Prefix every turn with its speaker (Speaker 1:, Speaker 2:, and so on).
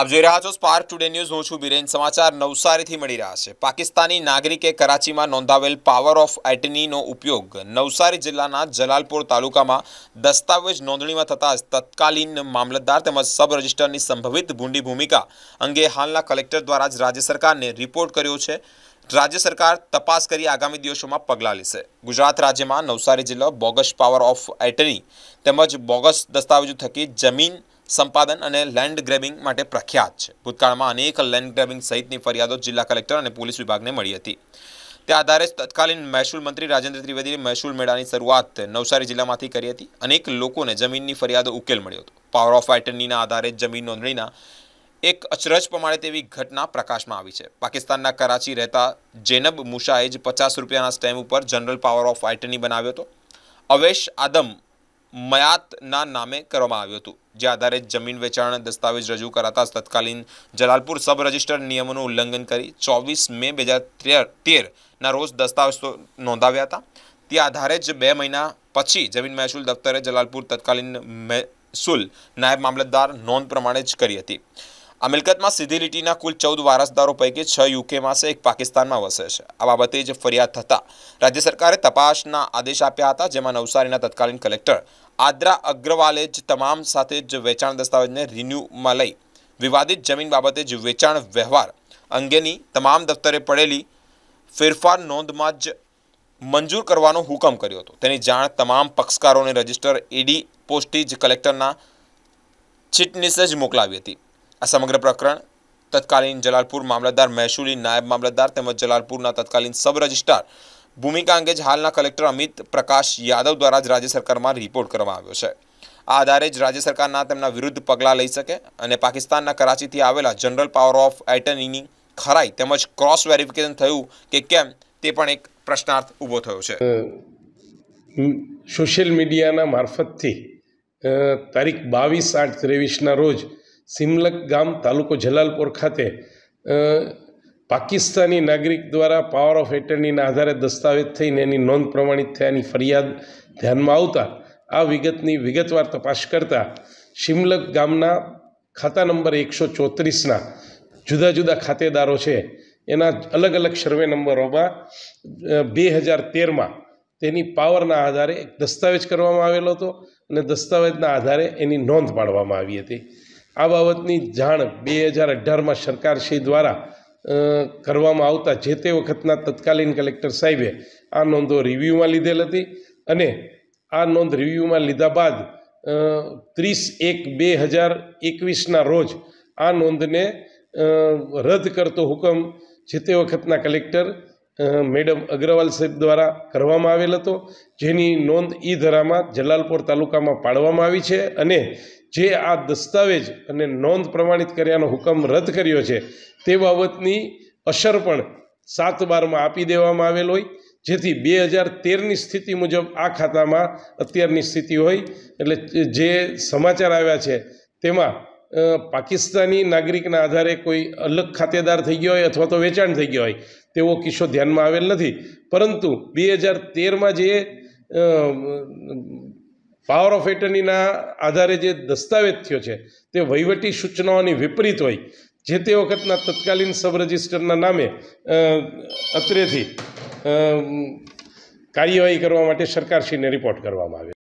Speaker 1: આપ જોઈ રહ્યા છો સ્પાર્ક ટુડે ન્યૂઝ હું છું બિરેન સમાચાર નવસારીથી મળી રહ્યા છે પાકિસ્તાની નાગરિકે કરાચીમાં નોંધાવેલ પાવર ઓફ એટનીનો ઉપયોગ નવસારી જિલ્લાના જલાલપોર તાલુકામાં દસ્તાવેજ નોંધણીમાં થતાં તત્કાલીન મામલતદાર તેમજ સબ રજિસ્ટરની સંભવિત ભૂંડી ભૂમિકા અંગે હાલના કલેક્ટર દ્વારા જ રાજ્ય સરકારને રિપોર્ટ કર્યો છે રાજ્ય સરકાર તપાસ કરી આગામી દિવસોમાં પગલાં લેશે ગુજરાત રાજ્યમાં નવસારી જિલ્લો બોગસ પાવર ઓફ એટની તેમજ બોગસ દસ્તાવેજો થકી જમીન સંપાદન અને લેન્ડ ગ્રેબિંગ માટે પ્રખ્યાત છે ભૂતકાળમાં અનેક લેન્ડ ગ્રેબિંગ સહિતની ફરિયાદો જિલ્લા કલેક્ટર અને પોલીસ વિભાગને મળી હતી તે આધારે તત્કાલીન મહેસૂલ મંત્રી રાજેન્દ્ર ત્રિવેદીએ મહેસૂલ મેળાની શરૂઆત નવસારી જિલ્લામાંથી કરી હતી અનેક લોકોને જમીનની ફરિયાદો ઉકેલ મળ્યો હતો પાવર ઓફ એટર્નીના આધારે જમીન નોંધણીના એક અચરજ પ્રમાણે તેવી ઘટના પ્રકાશમાં આવી છે પાકિસ્તાનના કરાચી રહેતા જેનબ મુશાએ જ પચાસ રૂપિયાના સ્ટેમ્પ ઉપર જનરલ પાવર ઓફ એટર્ની બનાવ્યો હતો અવેશ આદમ મયાતના નામે કરવામાં આવ્યું હતું જે આધારે જમીન વેચાણ દસ્તાવેજ રજૂ કરાતા તત્કાલીન જલાલપુર સબ રજિસ્ટર નિયમોનું ઉલ્લંઘન કરી ચોવીસ મે બે હજાર તેરના રોજ દસ્તાવેજો નોંધાવ્યા હતા તે આધારે જ બે મહિના પછી જમીન મહેસૂલ દફતરે જલાલપુર તત્કાલીન મહેસૂલ નાયબ મામલતદાર નોંધ પ્રમાણે જ કરી હતી આ મિલકતમાં સીધી લીટીના કુલ ચૌદ વારસદારો પૈકી છ યુકેમાં છે એક પાકિસ્તાનમાં વસે છે આ બાબતે જ ફરિયાદ થતાં રાજ્ય સરકારે તપાસના આદેશ આપ્યા હતા જેમાં નવસારીના તત્કાલીન કલેક્ટર આદ્રા અગ્રવાલે જ તમામ સાથે જ વેચાણ દસ્તાવેજને રિન્યુમાં લઈ વિવાદિત જમીન બાબતે જ વેચાણ વ્યવહાર અંગેની તમામ દફતરે પડેલી ફેરફાર નોંધમાં જ મંજૂર કરવાનો હુકમ કર્યો હતો તેની જાણ તમામ પક્ષકારોને રજિસ્ટર એડી પોસ્ટી જ કલેક્ટરના ચીટનીસે જ મોકલાવી હતી આ સમગ્ર પ્રકરણ તત્કાલીન જલાલપુર મામલતદાર મહેસૂલી નાયબ મામલતદાર તેમજ જલાલપુરના તત્કાલીન સબ રજિસ્ટ્રાર ભૂમિકા અંગે જ હાલના કલેક્ટર અમિત પ્રકાશ યાદવ દ્વારા જ રાજ્ય સરકારમાં રિપોર્ટ કરવામાં આવ્યો છે આ આધારે જ રાજ્ય સરકારના તેમના વિરુદ્ધ પગલાં લઈ શકે અને પાકિસ્તાનના કરાચીથી આવેલા જનરલ પાવર ઓફ એટર્નીની ખરાઈ તેમજ ક્રોસ વેરિફિકેશન થયું કે કેમ તે પણ એક પ્રશ્નાર્થ ઊભો થયો છે
Speaker 2: સોશિયલ મીડિયાના મારફતથી તારીખ બાવીસ આઠ ત્રેવીસના રોજ સિમલક ગામ તાલુકો જલાલપોર ખાતે પાકિસ્તાની નાગરિક દ્વારા પાવર ઓફ એટર્નીના આધારે દસ્તાવેજ થઈને એની નોંધ પ્રમાણિત થયાની ફરિયાદ ધ્યાનમાં આવતા આ વિગતની વિગતવાર તપાસ કરતાં શિમલક ગામના ખાતા નંબર એકસો ચોત્રીસના જુદા જુદા ખાતેદારો છે એના અલગ અલગ સર્વે નંબરોમાં બે હજાર તેરમાં તેની પાવરના આધારે એક દસ્તાવેજ કરવામાં આવેલો હતો અને દસ્તાવેજના આધારે એની નોંધ પાડવામાં આવી હતી આ બાબતની જાણ બે હજાર અઢારમાં સરકારશ્રી દ્વારા કરવામાં આવતા જે તે વખતના તત્કાલીન કલેક્ટર સાહેબે આ નોંધો રિવ્યૂમાં લીધેલ હતી અને આ નોંધ રિવ્યૂમાં લીધા બાદ ત્રીસ એક બે હજાર એકવીસના રોજ આ નોંધને રદ કરતો હુકમ જે તે વખતના કલેક્ટર મેડમ અગ્રવાલ સાહેબ દ્વારા કરવામાં આવેલ હતો જેની નોંધ ઈ ધરામાં જલાલપોર તાલુકામાં પાડવામાં આવી છે અને જે આ દસ્તાવેજ અને નોંધ પ્રમાણિત કર્યાનો હુકમ રદ કર્યો છે તે બાબતની અસર પણ સાત બારમાં આપી દેવામાં આવેલ હોય જેથી બે હજાર તેરની સ્થિતિ મુજબ આ ખાતામાં અત્યારની સ્થિતિ હોય એટલે જે સમાચાર આવ્યા છે તેમાં પાકિસ્તાની નાગરિકના આધારે કોઈ અલગ ખાતેદાર થઈ ગયો હોય અથવા તો વેચાણ થઈ ગયા હોય તેવો કિસ્સો ધ્યાનમાં આવેલ નથી પરંતુ બે હજાર તેરમાં જે પાવર ઓફ એટર્નીના આધારે જે દસ્તાવેજ થયો છે તે વહીવટી સૂચનાઓની વિપરીત હોય જે તે વખતના તત્કાલીન સબ રજિસ્ટરના નામે અત્રેથી કાર્યવાહી કરવા માટે સરકારશ્રીને રિપોર્ટ કરવામાં આવે